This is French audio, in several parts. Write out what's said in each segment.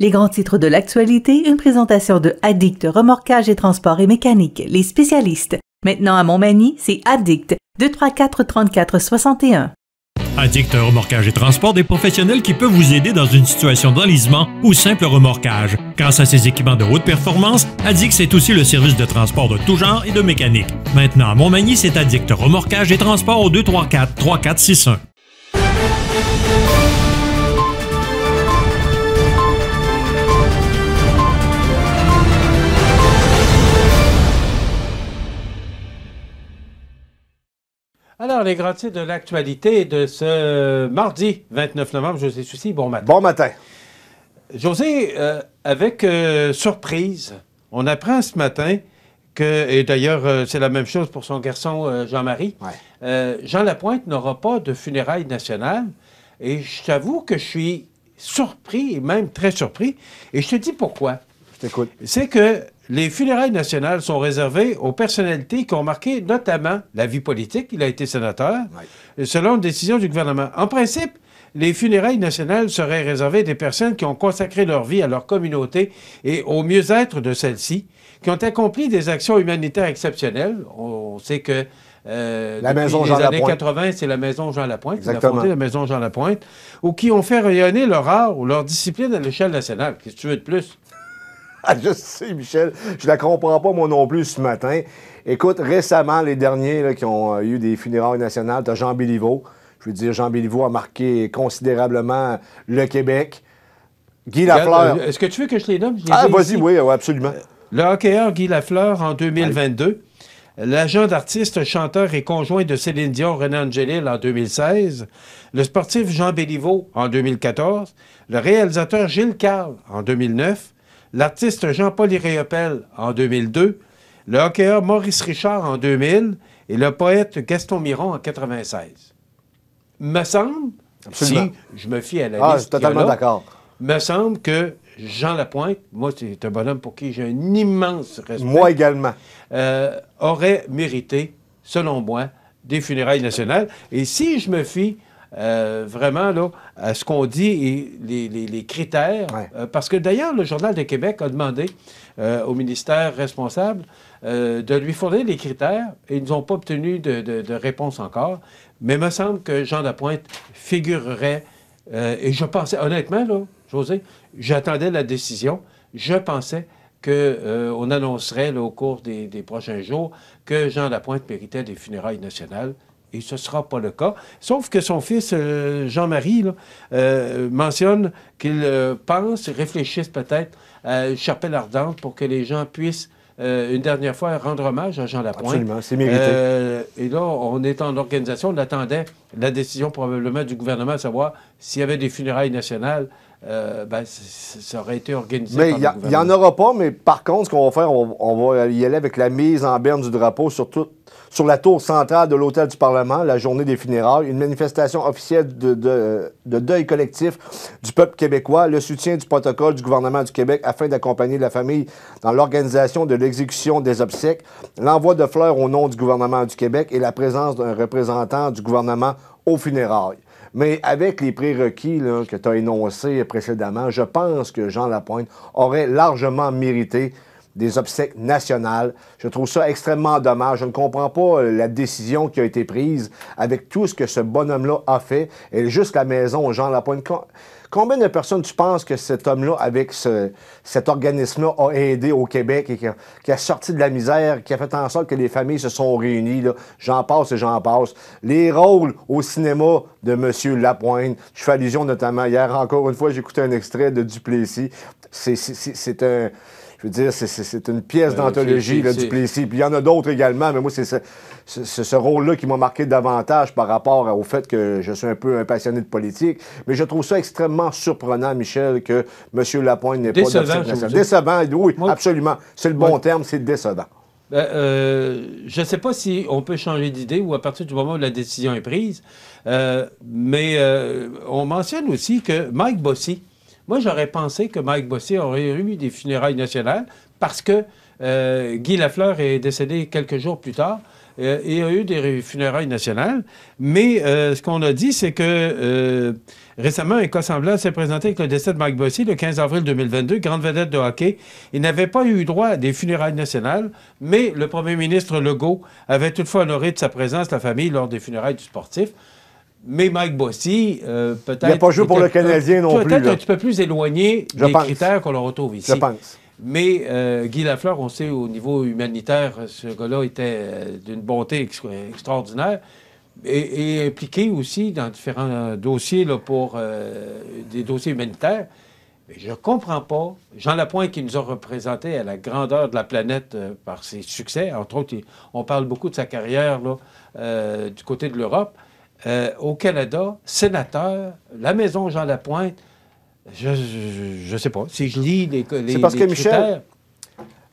Les grands titres de l'actualité, une présentation de Addict Remorquage et Transport et Mécanique, les spécialistes. Maintenant à Montmagny, c'est Addict 234 34 61. Addict Remorquage et Transport des professionnels qui peuvent vous aider dans une situation d'enlisement ou simple remorquage. Grâce à ses équipements de haute performance, Addict c'est aussi le service de transport de tout genre et de mécanique. Maintenant à Montmagny, c'est Addict Remorquage et Transport au 234 3461. Alors, les titres de l'actualité de ce mardi 29 novembre, José Soucy, bon matin. Bon matin. José, euh, avec euh, surprise, on apprend ce matin que, et d'ailleurs, euh, c'est la même chose pour son garçon Jean-Marie, Jean Lapointe n'aura pas de funérailles nationales. Et je t'avoue que je suis surpris, même très surpris. Et je te dis pourquoi. Je t'écoute. C'est que les funérailles nationales sont réservées aux personnalités qui ont marqué notamment la vie politique. Il a été sénateur, selon une décision du gouvernement. En principe, les funérailles nationales seraient réservées à des personnes qui ont consacré leur vie à leur communauté et au mieux-être de celle-ci, qui ont accompli des actions humanitaires exceptionnelles. On sait que euh, la maison Jean les années 80, c'est la maison Jean Lapointe. Exactement. Fondé, la maison Jean Lapointe. Ou qui ont fait rayonner leur art ou leur discipline à l'échelle nationale. Qu'est-ce que tu veux de plus? Ah, je sais, Michel, je la comprends pas moi non plus ce matin. Écoute, récemment, les derniers qui ont euh, eu des funérailles nationales, tu as Jean Béliveau. Je veux dire, Jean Béliveau a marqué considérablement le Québec. Guy Lafleur. Euh, est-ce que tu veux que je les nomme? ah, vas-y, oui, absolument. Euh, le hockeyeur Guy Lafleur en 2022. L'agent d'artiste, chanteur et conjoint de Céline Dion, René Angelil, en 2016. Le sportif Jean Béliveau, en 2014. Le réalisateur Gilles Carle, en 2009 l'artiste Jean-Paul Iréopel en 2002, le hockeyeur Maurice Richard en 2000 et le poète Gaston Miron en 96. Me semble, si je me fie à la ah, liste. totalement d'accord. Me semble que Jean Lapointe, moi, c'est un bonhomme pour qui j'ai un immense respect. Moi également. Euh, aurait mérité, selon moi, des funérailles nationales. Et si je me fie euh, vraiment à ce qu'on dit et les, critères. Euh, parce que d'ailleurs, le Journal de Québec a demandé euh, au ministère responsable de lui fournir les critères et ils n'ont pas obtenu de, réponse encore. Mais il me semble que Jean Lapointe figurerait. et je pensais, honnêtement, là, José, j'attendais la décision. Je pensais qu'on annoncerait au cours des, des, prochains jours que Jean Lapointe méritait des funérailles nationales. Et ce ne sera pas le cas. Sauf que son fils, euh, Jean-Marie, euh, mentionne qu'il euh, pense, réfléchisse peut-être à une chapelle ardente pour que les gens puissent une dernière fois rendre hommage à Jean Lapointe. Absolument, c'est mérité. et là, on est en organisation, on attendait la décision probablement du gouvernement à savoir s'il y avait des funérailles nationales euh, ben, ça aurait été organisé. Mais il n'y en aura pas, mais par contre, ce qu'on va faire, on, va y aller avec la mise en berne du drapeau sur, sur la tour centrale de l'hôtel du Parlement, la journée des funérailles, une manifestation officielle de, de, deuil collectif du peuple québécois, le soutien du protocole du gouvernement du Québec afin d'accompagner la famille dans l'organisation de l'exécution des obsèques, l'envoi de fleurs au nom du gouvernement du Québec et la présence d'un représentant du gouvernement aux funérailles. Mais avec les prérequis que tu as énoncés précédemment, je pense que Jean Lapointe aurait largement mérité des obsèques nationales. Je trouve ça extrêmement dommage. Je ne comprends pas euh, la décision qui a été prise avec tout ce que ce bonhomme-là a fait. Et juste la maison, Jean Lapointe. Combien de personnes tu penses que cet homme-là, avec cet organisme-là, a aidé au Québec et qui a, sorti de la misère, qui a fait en sorte que les familles se sont réunies? J'en passe et j'en passe. Les rôles au cinéma de M. Lapointe, je fais allusion notamment hier encore une fois, j'écoutais un extrait de Duplessis. C'est un je veux dire, c'est une pièce d'anthologie du Plessis. Puis il y en a d'autres également, mais moi, c'est ce, rôle-là qui m'a marqué davantage par rapport au fait que je suis un peu un passionné de politique. Mais je trouve ça extrêmement surprenant, Michel, que M. Lapointe n'ait pas Décevant, oui, absolument. C'est le bon terme, c'est décevant. Ben, euh, je ne sais pas si on peut changer d'idée ou à partir du moment où la décision est prise, euh, mais euh, on mentionne aussi que Mike Bossy, moi, j'aurais pensé que Mike Bossy aurait eu des funérailles nationales parce que euh, Guy Lafleur est décédé quelques jours plus tard euh, et a eu des funérailles nationales. Mais euh, ce qu'on a dit, c'est que récemment, un cas semblable s'est présenté avec le décès de Mike Bossy le 15 avril 2022, grande vedette de hockey. Il n'avait pas eu droit à des funérailles nationales, mais le premier ministre Legault avait toutefois honoré de sa présence la famille lors des funérailles du sportif. Mais Mike Bossy, euh, peut-être. Il pas joué pour le Canadien non plus. Peut-être un petit peu plus éloigné des critères qu'on retrouve ici. Je pense. Mais euh, Guy Lafleur, on sait au niveau humanitaire, ce gars-là était euh, d'une bonté extraordinaire et, impliqué aussi dans différents dossiers pour des dossiers humanitaires. je ne comprends pas. Jean Lapointe, qui nous a représenté à la grandeur de la planète par ses succès, entre autres, on parle beaucoup de sa carrière du côté de l'Europe. Euh, au Canada, sénateur, la maison Jean Lapointe, je sais pas. Si je lis les, les C'est parce que Michel,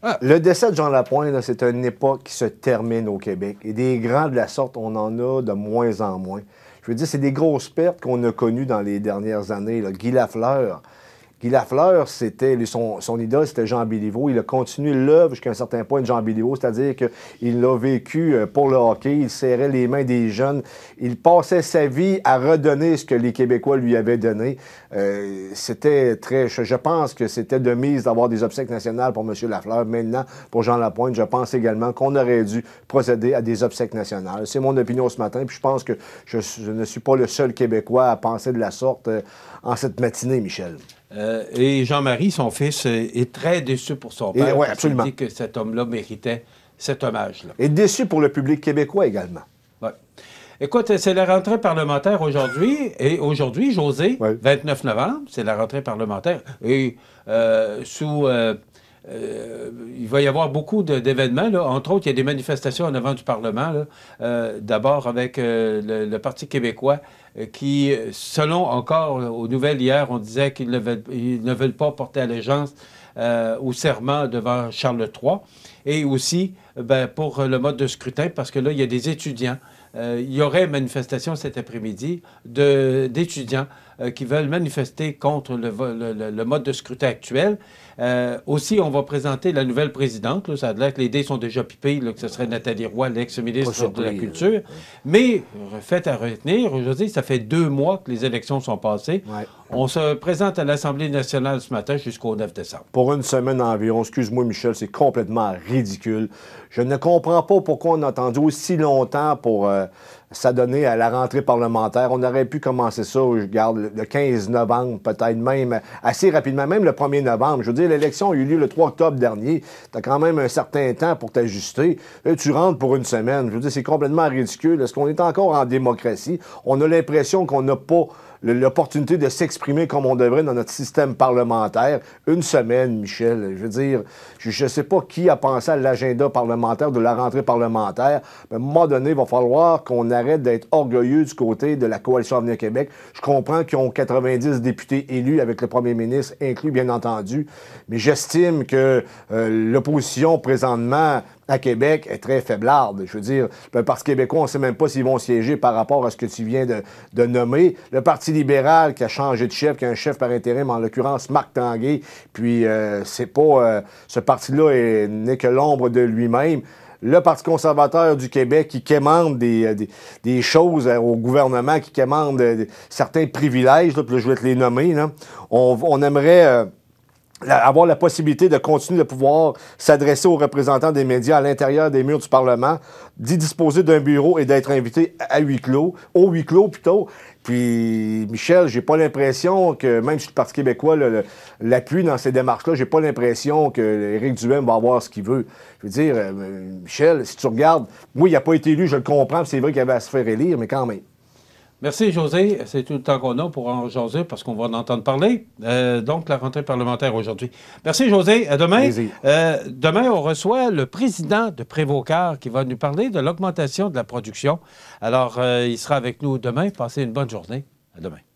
ah. le décès de Jean Lapointe, c'est une époque qui se termine au Québec. Et des grands de la sorte, on en a de moins en moins. Je veux dire, c'est des grosses pertes qu'on a connues dans les dernières années. Guy Lafleur, Guy Lafleur, c'était son, son, idole, c'était Jean Béliveau. Il a continué l'œuvre jusqu'à un certain point de Jean Béliveau, c'est-à-dire qu'il l'a vécu euh, pour le hockey, il serrait les mains des jeunes, il passait sa vie à redonner ce que les Québécois lui avaient donné. Euh, c'était très... Je pense que c'était de mise d'avoir des obsèques nationales pour M. Lafleur. Maintenant, pour Jean Lapointe, je pense également qu'on aurait dû procéder à des obsèques nationales. C'est mon opinion ce matin, puis je pense que je ne suis pas le seul Québécois à penser de la sorte euh, en cette matinée, Michel. Euh, et Jean-Marie, son fils, euh, est très déçu pour son père. Oui, absolument. Il dit que cet homme-là méritait cet hommage-là. Et déçu pour le public québécois également. Oui. Écoute, euh, c'est la rentrée parlementaire aujourd'hui. Et aujourd'hui, José, 29 novembre, c'est la rentrée parlementaire. Et sous il va y avoir beaucoup d'événements. Entre autres, il y a des manifestations en avant du Parlement. Euh, d'abord avec euh, le, Parti québécois euh, qui, selon encore aux nouvelles hier, on disait qu'ils ne, ne, veulent pas porter allégeance au serment devant Charles III. Et aussi ben, pour euh, le mode de scrutin parce que là, il y a des étudiants. Euh, il y aurait manifestation cet après-midi d'étudiants euh, qui veulent manifester contre le, le, le mode de scrutin actuel. aussi, on va présenter la nouvelle présidente. ça a l'air que les dés sont déjà pipés, que ce serait Nathalie Roy, l'ex-ministre de la Culture. Mais, fait à retenir, aujourd'hui, ça fait deux mois que les élections sont passées. On se présente à l'Assemblée nationale ce matin jusqu'au 9 décembre. Pour une semaine environ, excuse-moi Michel, c'est complètement ridicule. Je ne comprends pas pourquoi on a attendu aussi longtemps pour euh, s'adonner à la rentrée parlementaire. On aurait pu commencer ça, je garde, le 15 novembre, peut-être même euh, assez rapidement, même le 1er novembre. Je veux dire, l'élection a eu lieu le 3 octobre dernier. Tu as quand même un certain temps pour t'ajuster. Euh, tu rentres pour une semaine. Je veux dire, c'est complètement ridicule. Est-ce qu'on est encore en démocratie? On a l'impression qu'on n'a pas l'opportunité de s'exprimer comme on devrait dans notre système parlementaire. Une semaine, Michel. Je veux dire, je ne sais pas qui a pensé à l'agenda parlementaire de la rentrée parlementaire. Mais à un moment donné, il va falloir qu'on arrête d'être orgueilleux du côté de la Coalition Avenir Québec. Je comprends qu'ils ont 90 députés élus avec le premier ministre inclus, bien entendu. Mais j'estime que euh, l'opposition, présentement, à Québec est très faiblarde. Je veux dire, le ben, Parti québécois, on ne sait même pas s'ils vont siéger par rapport à ce que tu viens de, nommer. Le Parti libéral qui a changé de chef, qui a un chef par intérim, en l'occurrence Marc Tanguay, puis euh, c'est pas... Euh, ce parti-là n'est que l'ombre de lui-même le Parti conservateur du Québec qui quémande des, euh, choses au gouvernement, qui quémande certains privilèges, là, puis là, je vais te les nommer. Là. On, on, aimerait avoir la possibilité de continuer de pouvoir s'adresser aux représentants des médias à l'intérieur des murs du Parlement, d'y disposer d'un bureau et d'être invité à huis clos, au huis clos plutôt. Puis, Michel, j'ai pas l'impression que, même si le Parti québécois l'appuie dans ces démarches-là, j'ai pas l'impression que Éric Duhem va avoir ce qu'il veut. Je veux dire, euh, Michel, si tu regardes, oui, il n'a pas été élu, je le comprends, c'est vrai qu'il avait à se faire élire, mais quand même. Merci, José. C'est tout le temps qu'on a pour en parce qu'on va en entendre parler. Euh, donc, la rentrée parlementaire aujourd'hui. Merci, José. demain. Euh, demain, on reçoit le président de Prévocar qui va nous parler de l'augmentation de la production. Alors, euh, il sera avec nous demain. Passez une bonne journée. À demain.